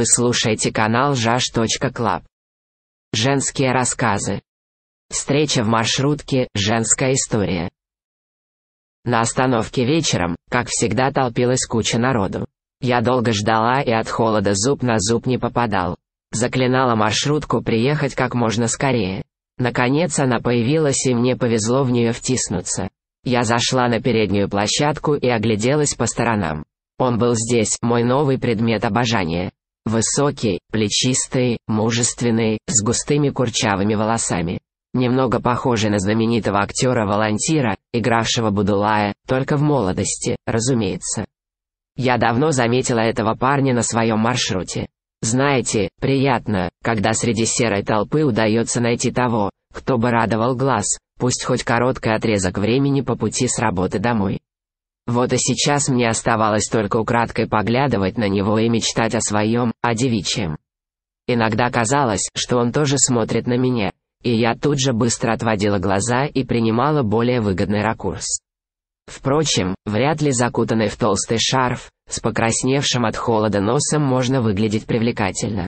Вы слушаете канал jash.club. Женские рассказы. Встреча в маршрутке «Женская история». На остановке вечером, как всегда, толпилась куча народу. Я долго ждала и от холода зуб на зуб не попадал. Заклинала маршрутку приехать как можно скорее. Наконец она появилась и мне повезло в нее втиснуться. Я зашла на переднюю площадку и огляделась по сторонам. Он был здесь, мой новый предмет обожания. Высокий, плечистый, мужественный, с густыми курчавыми волосами. Немного похожий на знаменитого актера-волонтира, игравшего Будулая, только в молодости, разумеется. Я давно заметила этого парня на своем маршруте. Знаете, приятно, когда среди серой толпы удается найти того, кто бы радовал глаз, пусть хоть короткий отрезок времени по пути с работы домой. Вот и сейчас мне оставалось только украдкой поглядывать на него и мечтать о своем, о девичьем. Иногда казалось, что он тоже смотрит на меня, и я тут же быстро отводила глаза и принимала более выгодный ракурс. Впрочем, вряд ли закутанный в толстый шарф, с покрасневшим от холода носом можно выглядеть привлекательно.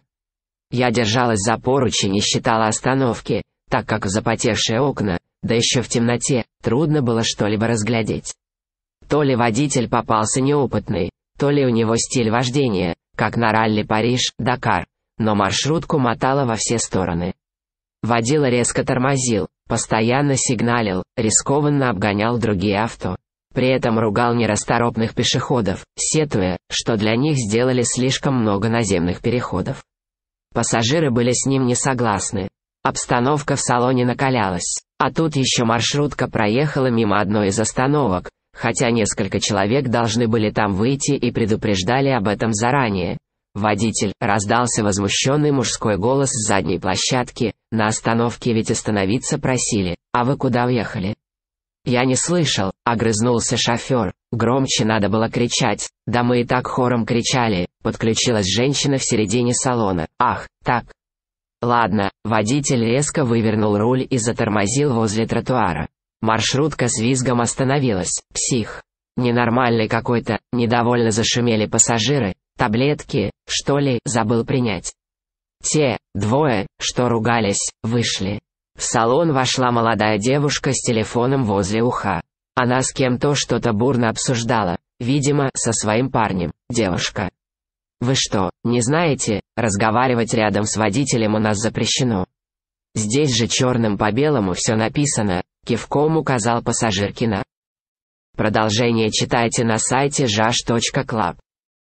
Я держалась за поручень и считала остановки, так как в запотевшие окна, да еще в темноте, трудно было что-либо разглядеть. То ли водитель попался неопытный, то ли у него стиль вождения, как на ралли Париж-Дакар, но маршрутку мотало во все стороны. Водила резко тормозил, постоянно сигналил, рискованно обгонял другие авто. При этом ругал нерасторопных пешеходов, сетуя, что для них сделали слишком много наземных переходов. Пассажиры были с ним не согласны. Обстановка в салоне накалялась, а тут еще маршрутка проехала мимо одной из остановок, хотя несколько человек должны были там выйти и предупреждали об этом заранее. «Водитель!» — раздался возмущенный мужской голос с задней площадки, на остановке ведь остановиться просили, а вы куда въехали? «Я не слышал», — огрызнулся шофер, громче надо было кричать, да мы и так хором кричали, подключилась женщина в середине салона, ах, так. Ладно, водитель резко вывернул руль и затормозил возле тротуара. Маршрутка с визгом остановилась. Псих. Ненормальный какой-то, недовольно зашумели пассажиры. Таблетки, что ли, забыл принять. Те, двое, что ругались, вышли. В салон вошла молодая девушка с телефоном возле уха. Она с кем-то что-то бурно обсуждала, видимо, со своим парнем, девушка. «Вы что, не знаете, разговаривать рядом с водителем у нас запрещено?» Здесь же черным по белому все написано, кивком указал пассажиркина. Продолжение читайте на сайте jash.club.